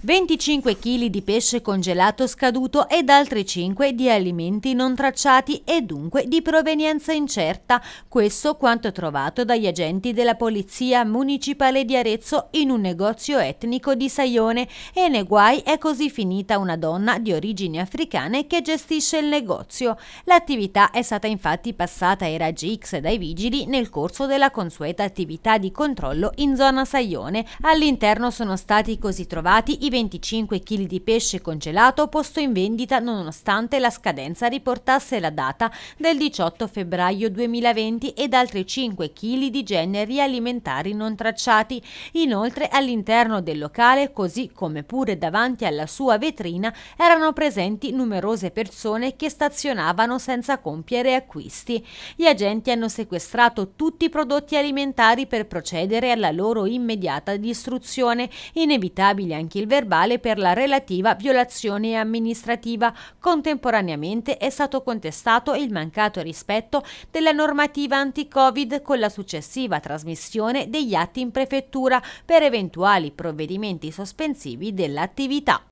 25 kg di pesce congelato scaduto ed altri 5 di alimenti non tracciati e dunque di provenienza incerta. Questo quanto trovato dagli agenti della Polizia Municipale di Arezzo in un negozio etnico di Saione e nei guai è così finita una donna di origini africane che gestisce il negozio. L'attività è stata infatti passata ai raggi X dai vigili nel corso della consueta attività di controllo in zona Saione. All'interno sono stati così trovati i di 25 kg di pesce congelato posto in vendita nonostante la scadenza riportasse la data del 18 febbraio 2020 ed altri 5 kg di generi alimentari non tracciati. Inoltre all'interno del locale, così come pure davanti alla sua vetrina, erano presenti numerose persone che stazionavano senza compiere acquisti. Gli agenti hanno sequestrato tutti i prodotti alimentari per procedere alla loro immediata distruzione, inevitabile anche il verano verbale per la relativa violazione amministrativa. Contemporaneamente è stato contestato il mancato rispetto della normativa anti-Covid con la successiva trasmissione degli atti in prefettura per eventuali provvedimenti sospensivi dell'attività.